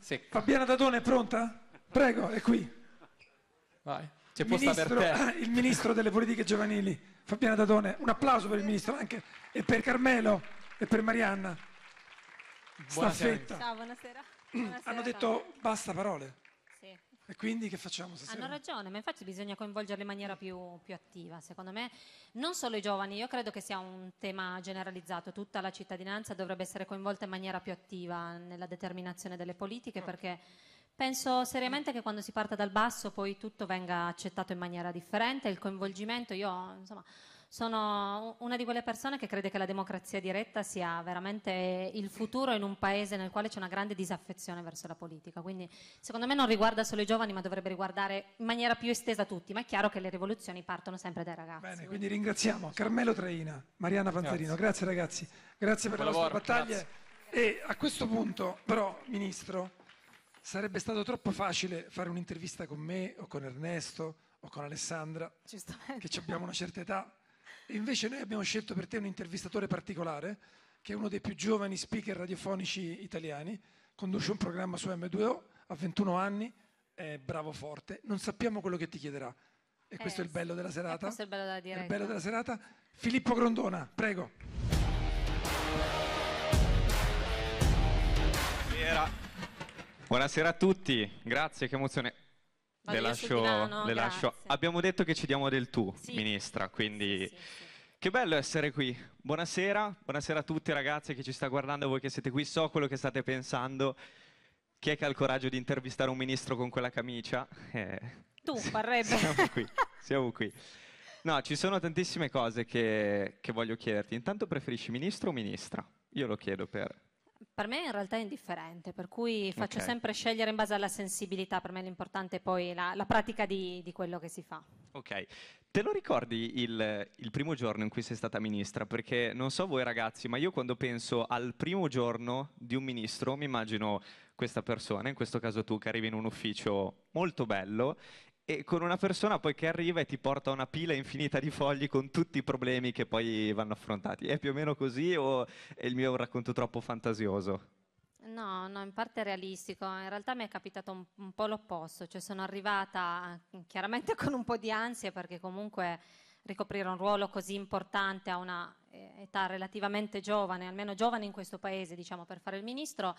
Secca. Fabiana Dadone è pronta? Prego, è qui. Vai. C'è posta ministro, per te. Ah, il ministro delle politiche giovanili, Fabiana Dadone. Un applauso per il ministro anche e per Carmelo e per Marianna. Buonasera. Staffetta. Ciao, buonasera. buonasera. Hanno detto basta parole. E quindi che facciamo stasera? Hanno ragione, ma infatti bisogna coinvolgerli in maniera più, più, attiva, secondo me. Non solo i giovani, io credo che sia un tema generalizzato, tutta la cittadinanza dovrebbe essere coinvolta in maniera più attiva nella determinazione delle politiche ah. perché penso seriamente che quando si parte dal basso poi tutto venga accettato in maniera differente, il coinvolgimento, io insomma sono una di quelle persone che crede che la democrazia diretta sia veramente il futuro in un paese nel quale c'è una grande disaffezione verso la politica. Quindi secondo me non riguarda solo i giovani, ma dovrebbe riguardare in maniera più estesa tutti. Ma è chiaro che le rivoluzioni partono sempre dai ragazzi. Bene, quindi, ringraziamo Carmelo Traina, Mariana Panzerino. Grazie, ragazzi, grazie per Buon le vostre battaglie. Grazie. E a questo punto, però, Ministro, sarebbe stato troppo facile fare un'intervista con me o con Ernesto o con Alessandra, che abbiamo una certa età, invece noi abbiamo scelto per te un intervistatore particolare, che è uno dei più giovani speaker radiofonici italiani, conduce un programma su M2O, ha 21 anni, è bravo forte, non sappiamo quello che ti chiederà. E eh, questo è il eh, bello della serata. Questo è il bello della diretta. È il bello della serata. Filippo Grondona, prego. Buonasera a tutti, grazie, che emozione le, lascio, le lascio, Abbiamo detto che ci diamo del tu, sì. ministra, quindi... Sì, sì, che bello essere qui. Buonasera, buonasera a tutti ragazzi che ci sta guardando, voi che siete qui, so quello che state pensando. Chi è che ha il coraggio di intervistare un ministro con quella camicia? Eh, tu, parrebbe. Siamo qui, siamo qui. No, ci sono tantissime cose che, che voglio chiederti. Intanto preferisci ministro o ministra? Io lo chiedo per per me in realtà è indifferente, per cui faccio okay. sempre scegliere in base alla sensibilità, per me l'importante è poi la, la pratica di, di, quello che si fa. Ok, te lo ricordi il, il, primo giorno in cui sei stata ministra? Perché non so voi ragazzi, ma io quando penso al primo giorno di un ministro mi immagino questa persona, in questo caso tu, che arrivi in un ufficio molto bello e con una persona poi che arriva e ti porta una pila infinita di fogli con tutti i problemi che poi vanno affrontati. È più o meno così o è il mio un racconto troppo fantasioso? No, no, in parte realistico. In realtà mi è capitato un, un po' l'opposto, cioè sono arrivata chiaramente con un po' di ansia perché comunque ricoprire un ruolo così importante a una eh, età relativamente giovane, almeno giovane in questo paese, diciamo, per fare il ministro,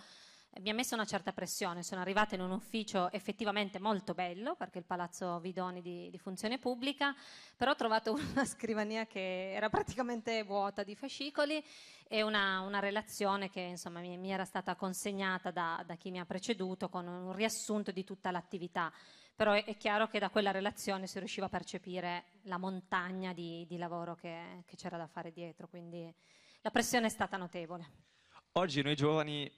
mi ha messo una certa pressione, sono arrivata in un ufficio effettivamente molto bello, perché il Palazzo Vidoni di, di funzione pubblica, però ho trovato una scrivania che era praticamente vuota di fascicoli e una, una relazione che insomma, mi, mi, era stata consegnata da, da chi mi ha preceduto con un riassunto di tutta l'attività però è, chiaro che da quella relazione si riusciva a percepire la montagna di, di lavoro che, che c'era da fare dietro, quindi la pressione è stata notevole. Oggi noi giovani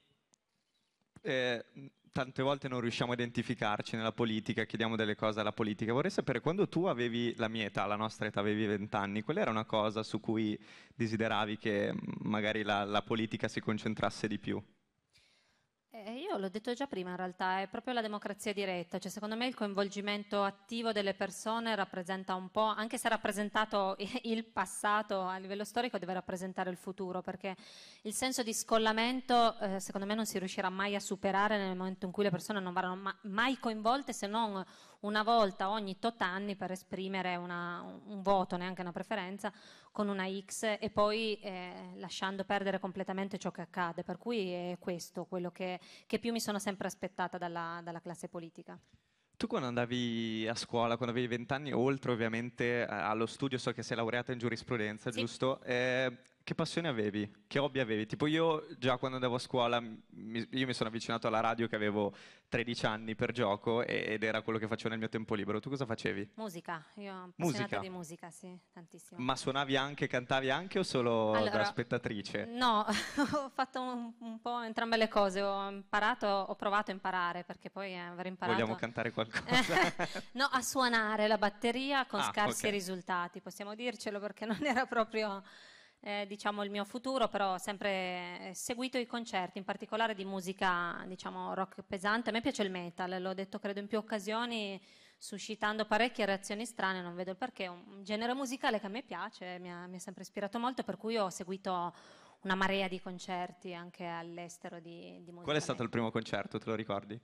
eh, tante volte non riusciamo a identificarci nella politica, chiediamo delle cose alla politica. Vorrei sapere, quando tu avevi la mia età, la nostra età, avevi vent'anni, qual era una cosa su cui desideravi che mm, magari la, la politica si concentrasse di più? io l'ho detto già prima in realtà, è proprio la democrazia diretta, cioè secondo me il coinvolgimento attivo delle persone rappresenta un po', anche se rappresentato il passato a livello storico deve rappresentare il futuro, perché il senso di scollamento eh, secondo me non si riuscirà mai a superare nel momento in cui le persone non verranno mai coinvolte se non una volta ogni tot anni per esprimere una, un voto, neanche una preferenza, con una X e poi eh, lasciando perdere completamente ciò che accade. Per cui è questo quello che, che più mi sono sempre aspettata dalla, dalla classe politica. Tu quando andavi a scuola, quando avevi vent'anni, oltre ovviamente eh, allo studio, so che sei laureata in giurisprudenza, sì. giusto? Eh, che passione avevi? Che hobby avevi? Tipo io già quando andavo a scuola, mi, io mi sono avvicinato alla radio che avevo 13 anni per gioco ed era quello che facevo nel mio tempo libero. Tu cosa facevi? Musica, io musica. di musica, sì, tantissimo. Ma suonavi anche, cantavi anche o solo allora, da spettatrice? No, ho fatto un, un, po' entrambe le cose, ho imparato, ho provato a imparare perché poi eh, avrei imparato... Vogliamo cantare qualcosa? no, a suonare la batteria con ah, scarsi okay. risultati, possiamo dircelo perché non era proprio eh, diciamo, il mio futuro, però ho sempre eh, seguito i concerti, in particolare di musica diciamo, rock pesante. A me piace il metal, l'ho detto credo in più occasioni, suscitando parecchie reazioni strane, non vedo il perché. È un genere musicale che a me piace, mi ha, mi ha sempre ispirato molto, per cui ho seguito una marea di concerti anche all'estero di, di musica. Qual è stato il primo concerto, te lo ricordi?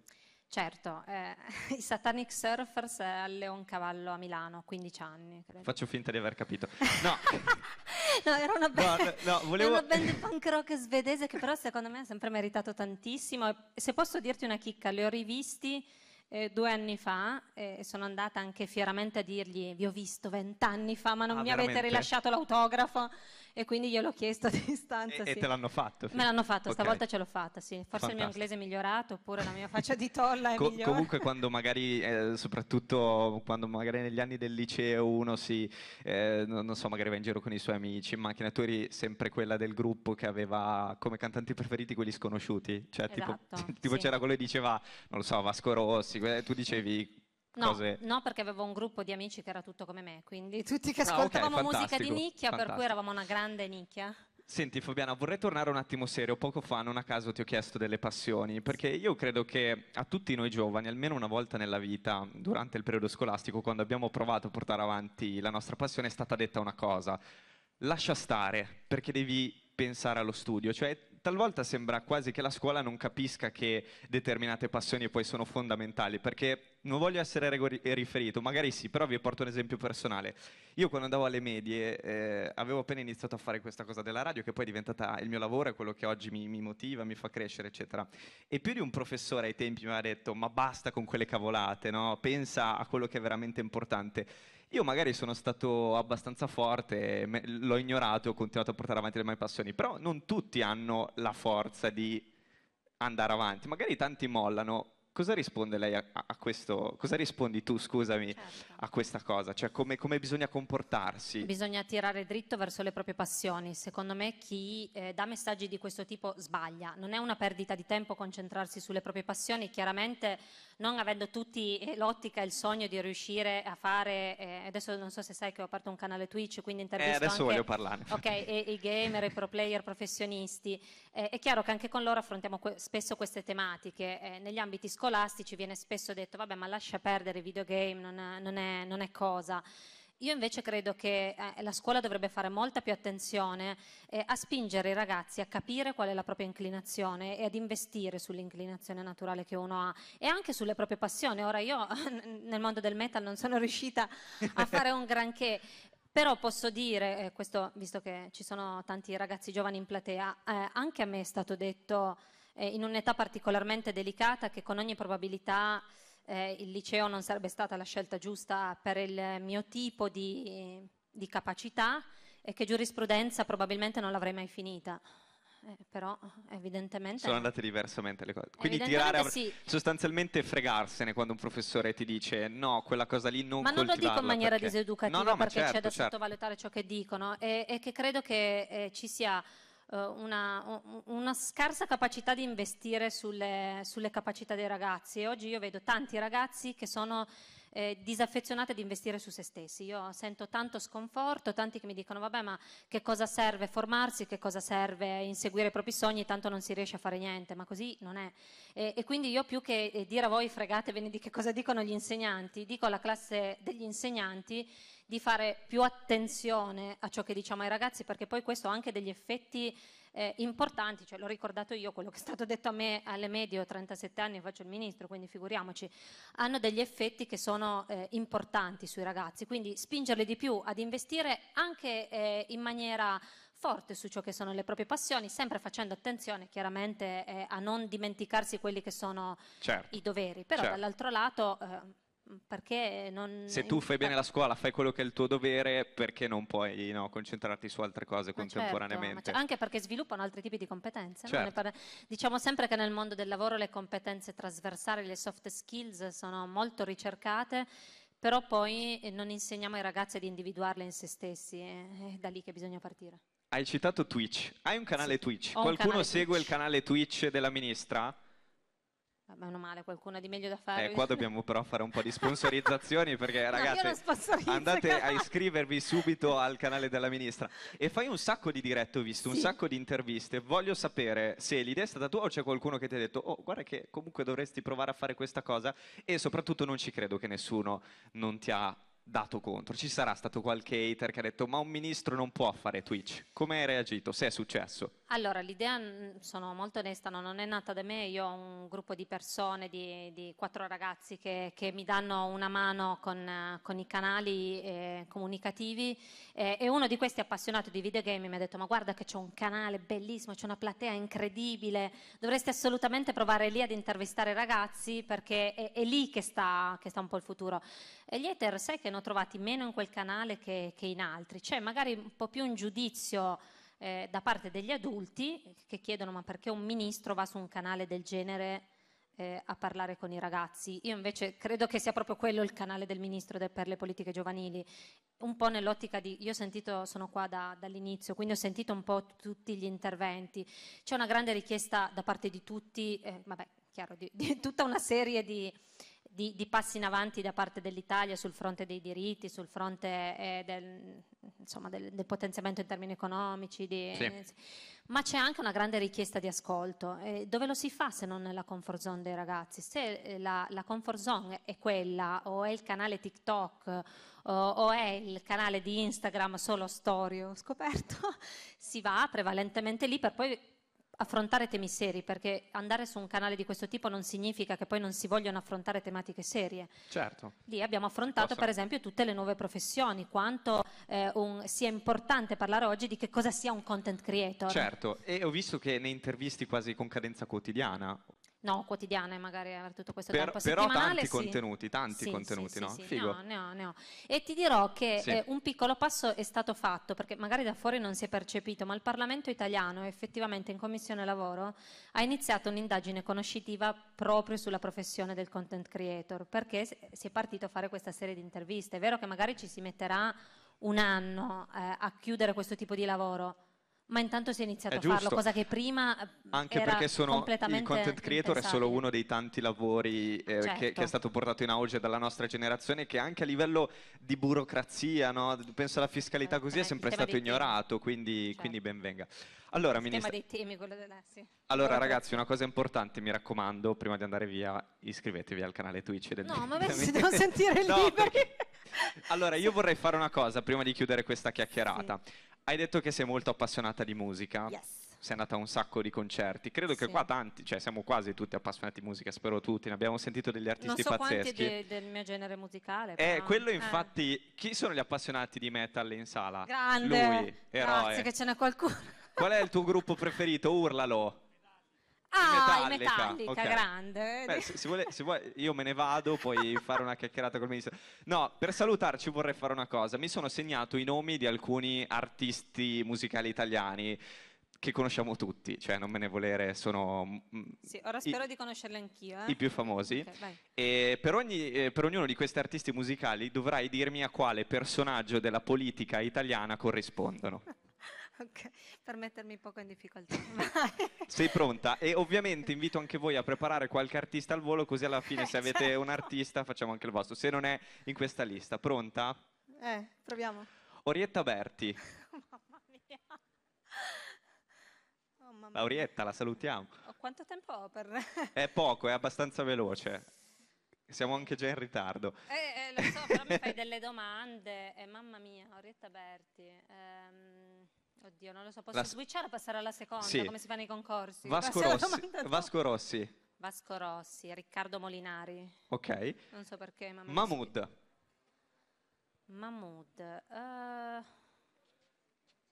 Certo, eh, i Satanic Surfers al Cavallo a Milano, 15 anni. Credo. Faccio finta di aver capito. No, no era una band, no, no, volevo... una band punk rock svedese che però secondo me ha sempre meritato tantissimo. se posso dirti una chicca, le ho rivisti eh, due anni fa eh, e eh, sono andata anche fieramente a dirgli vi ho visto vent'anni fa ma non ah, mi veramente? avete rilasciato l'autografo e quindi gliel'ho chiesto a distanza. E, sì. e te l'hanno fatto? Fino. Me l'hanno fatto, okay. stavolta ce l'ho fatta, sì. Forse Fantastico. il mio inglese è migliorato oppure la mia faccia di tolla è Co- migliore. Comunque quando magari, eh, soprattutto quando magari negli anni del liceo uno si, eh, non so, magari va in giro con i suoi amici, in macchina tu eri sempre quella del gruppo che aveva come cantanti preferiti quelli sconosciuti, cioè esatto, tipo, tipo c'era quello che diceva, non lo so, Vasco Rossi, tu dicevi No, cose... no, perché avevo un gruppo di amici che era tutto come me, quindi tutti che ascoltavamo ah, okay, musica di nicchia, fantastico. per cui eravamo una grande nicchia. Senti Fabiana, vorrei tornare un attimo serio. Poco fa, non a caso, ti ho chiesto delle passioni, perché io credo che a tutti noi giovani, almeno una volta nella vita, durante il periodo scolastico, quando abbiamo provato a portare avanti la nostra passione, è stata detta una cosa. Lascia stare, perché devi pensare allo studio. Cioè, talvolta sembra quasi che la scuola non capisca che determinate passioni poi sono fondamentali, perché non voglio essere riferito, magari sì, però vi porto un esempio personale. Io quando andavo alle medie eh, avevo appena iniziato a fare questa cosa della radio, che poi è diventata il mio lavoro, è quello che oggi mi, mi motiva, mi fa crescere, eccetera. E più di un professore ai tempi mi ha detto, ma basta con quelle cavolate, no? pensa a quello che è veramente importante. Io magari sono stato abbastanza forte, me, l'ho ignorato, ho continuato a portare avanti le mie passioni, però non tutti hanno la forza di andare avanti, magari tanti mollano, cosa risponde lei a, a, questo? Cosa rispondi tu, scusami, certo. a questa cosa? Cioè, come, come, bisogna comportarsi? Bisogna tirare dritto verso le proprie passioni. Secondo me, chi eh, dà messaggi di questo tipo sbaglia. Non è una perdita di tempo concentrarsi sulle proprie passioni. Chiaramente, non avendo tutti eh, l'ottica e il sogno di riuscire a fare. Eh, adesso non so se sai che ho aperto un canale Twitch, quindi intervisto. Eh, adesso anche, voglio parlare. Ok, e, i gamer, i pro player professionisti. Eh, è chiaro che anche con loro affrontiamo que- spesso queste tematiche. Eh, negli ambiti scolastici scolastici viene spesso detto vabbè ma lascia perdere i videogame, non, non, è, non è cosa. Io invece credo che eh, la scuola dovrebbe fare molta più attenzione eh, a spingere i ragazzi a capire qual è la propria inclinazione e ad investire sull'inclinazione naturale che uno ha e anche sulle proprie passioni. Ora io nel mondo del metal non sono riuscita a fare un granché, però posso dire, eh, questo visto che ci sono tanti ragazzi giovani in platea, anche a me è stato detto eh, in un'età particolarmente delicata che con ogni probabilità eh, il liceo non sarebbe stata la scelta giusta per il mio tipo di, di capacità e che giurisprudenza probabilmente non l'avrei mai finita. Eh, però evidentemente sono andate diversamente le cose quindi tirare a... sì. sostanzialmente fregarsene quando un professore ti dice no quella cosa lì non ma non lo dico in maniera perché... diseducativa no, no, perché certo, c'è da certo, certo. sottovalutare ciò che dicono e, e che credo che eh, ci sia eh, una, una, scarsa capacità di investire sulle, sulle capacità dei ragazzi e oggi io vedo tanti ragazzi che sono eh, disaffezionati ad investire su se stessi. Io sento tanto sconforto, tanti che mi dicono vabbè ma che cosa serve formarsi, che cosa serve inseguire i propri sogni, tanto non si riesce a fare niente, ma così non è. E, e quindi io più che eh, dire a voi fregatevene di che cosa dicono gli insegnanti, dico alla classe degli insegnanti di fare più attenzione a ciò che diciamo ai ragazzi perché poi questo ha anche degli effetti eh, importanti, cioè l'ho ricordato io quello che è stato detto a me alle medie, ho 37 anni e faccio il ministro, quindi figuriamoci, hanno degli effetti che sono eh, importanti sui ragazzi, quindi spingerli di più ad investire anche eh, in maniera forte su ciò che sono le proprie passioni, sempre facendo attenzione chiaramente eh, a non dimenticarsi quelli che sono certo. i doveri, però certo. dall'altro lato eh, perché non... Se tu fai bene la scuola, fai quello che è il tuo dovere, perché non puoi no, concentrarti su altre cose contemporaneamente? Certo, anche perché sviluppano altri tipi di competenze. Certo. No? Diciamo sempre che nel mondo del lavoro le competenze trasversali, le soft skills sono molto ricercate, però poi eh, non insegniamo ai ragazzi ad individuarle in se stessi, eh, è da lì che bisogna partire. Hai citato Twitch, hai un canale sì, Twitch, qualcuno canale segue Twitch. il canale Twitch della ministra? Meno male, qualcuno di meglio da eh, fare. Eh, qua dobbiamo però fare un po' di sponsorizzazioni perché ragazzi no, andate a iscrivervi subito al canale della ministra. E fai un sacco di dirette, ho visto, sì. un sacco di interviste. Voglio sapere se l'idea è stata tua o c'è qualcuno che ti ha detto oh guarda che comunque dovresti provare a fare questa cosa e soprattutto non ci credo che nessuno non ti ha dato contro. Ci sarà stato qualche hater che ha detto ma un ministro non può fare Twitch. Come hai reagito? Se è successo? Allora, l'idea, mm, sono molto onesta, no, non è nata da me, io ho un gruppo di persone, di, di quattro ragazzi che, che, mi danno una mano con, con i canali eh, comunicativi eh, e uno di questi appassionato di videogame mi ha detto ma guarda che c'è un canale bellissimo, c'è una platea incredibile, dovresti assolutamente provare lì ad intervistare i ragazzi perché è, è lì che sta, che sta, un po' il futuro. E gli Ether sai che ne ho trovati meno in quel canale che, che in altri, c'è cioè, magari un po' più un giudizio eh, da parte degli adulti che chiedono ma perché un ministro va su un canale del genere eh, a parlare con i ragazzi. Io invece credo che sia proprio quello il canale del ministro de, per le politiche giovanili. Un po' nell'ottica di, io ho sentito, sono qua da, dall'inizio, quindi ho sentito un po' tutti gli interventi. C'è una grande richiesta da parte di tutti, eh, vabbè, chiaro, di, di tutta una serie di, di, di, passi in avanti da parte dell'Italia sul fronte dei diritti, sul fronte eh, del, insomma, del, del, potenziamento in termini economici, di, sì. eh, ma c'è anche una grande richiesta di ascolto. Eh, dove lo si fa se non nella comfort zone dei ragazzi? Se eh, la, la comfort zone è quella o è il canale TikTok o, o è il canale di Instagram solo story, ho scoperto, si va prevalentemente lì per poi affrontare temi seri, perché andare su un canale di questo tipo non significa che poi non si vogliono affrontare tematiche serie. Certo. Lì abbiamo affrontato Posso. per esempio tutte le nuove professioni, quanto eh, un, sia importante parlare oggi di che cosa sia un content creator. Certo, e ho visto che ne intervisti quasi con cadenza quotidiana, No, quotidiana magari aver tutto questo per, tempo però settimanale. Però tanti sì. contenuti, tanti sì, contenuti, sì, no? Sì, Figo. ne ho, ne ho. E ti dirò che eh, un piccolo passo è stato fatto, perché magari da fuori non si è percepito, ma il Parlamento italiano effettivamente in Commissione Lavoro ha iniziato un'indagine conoscitiva proprio sulla professione del content creator, perché si è partito a fare questa serie di interviste. È vero che magari ci si metterà un anno eh, a chiudere questo tipo di lavoro, ma intanto si è iniziato è a farlo, cosa che prima eh, Anche perché sono il content creator è solo uno dei tanti lavori eh, certo. che, che, certo. è stato portato in auge dalla nostra generazione che anche a livello di burocrazia, no? penso alla fiscalità eh, così, è sempre stato ignorato, quindi, certo. quindi benvenga. Allora, il ministra... dei temi, quello dell'Assi. Allora ragazzi, una cosa importante, mi raccomando, prima di andare via iscrivetevi al canale Twitch del No, ma beh, si devono sentire no, Perché... Allora, io vorrei fare una cosa prima di chiudere questa chiacchierata. Sì. Hai detto che sei molto appassionata di musica. Yes. Sei andata a un sacco di concerti. Credo sì. che qua tanti, cioè siamo quasi tutti appassionati di musica, spero tutti. Ne abbiamo sentito degli artisti pazzeschi. non so pazzeschi. De, del mio genere musicale. Eh, però. Eh, quello infatti, eh. chi sono gli appassionati di metal in sala? Grande. Lui, eroe. Grazie che ce n'è qualcuno. Qual è il tuo gruppo preferito? Urlalo metallica, metallica okay. grande. Eh. Beh, se, se, vuole, se, vuole, io me ne vado, puoi fare una chiacchierata col ministro. No, per salutarci vorrei fare una cosa. Mi sono segnato i nomi di alcuni artisti musicali italiani che conosciamo tutti, cioè non me ne volere, sono... Mm, sì, ora spero i, di conoscerli anch'io. Eh? I più famosi. Okay, e per, ogni, eh, per ognuno di questi artisti musicali dovrai dirmi a quale personaggio della politica italiana corrispondono. Ah. Okay. per mettermi un po' in difficoltà. Sei pronta e ovviamente invito anche voi a preparare qualche artista al volo così alla fine se eh, avete certo. un artista facciamo anche il vostro, se non è in questa lista. Pronta? Eh, proviamo. Orietta Berti. mamma mia. Oh, mamma mia. la salutiamo. quanto tempo ho per... è poco, è abbastanza veloce. Siamo anche già in ritardo. Eh, eh, lo so, però mi fai delle domande. Eh, mamma mia, Orietta Berti. Ehm Oddio, non lo so, posso la... switchare o passare alla seconda, sì. come si fa nei concorsi? Vasco Rossi. Vasco Rossi. Vasco Rossi, Riccardo Molinari. Ok. Non so perché, ma... Mahmood. Mahmood. Uh...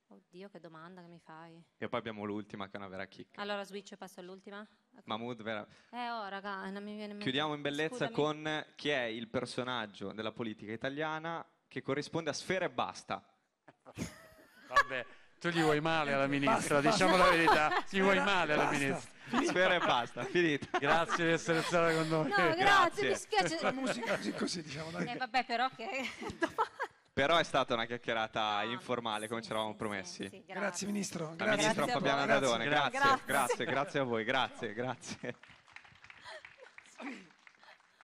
Oddio, che domanda che mi fai. E poi abbiamo l'ultima, che è una vera chicca. Allora switch e passo all'ultima? Okay. Mahmood, vera... Eh, oh, raga, non mi viene... Chiudiamo in bellezza Scusami. con chi è il personaggio della politica italiana che corrisponde a Sfera e Basta. Vabbè... Tu gli vuoi male alla ministra, basta, diciamo basta. la verità. Gli vuoi male alla basta. ministra. Diciamo Spera e basta, finita. Grazie di essere stata con noi. No, eh, grazie, grazie. mi spiace. La musica così, diciamo. Dai. Eh, vabbè, però che... Però è stata una chiacchierata no, ah, informale, sì, come ci eravamo promessi. Sì, sì, grazie. grazie. Ministro. Grazie. Ministro grazie Fabiana Dadone, grazie. Grazie. grazie, grazie a voi, grazie, grazie.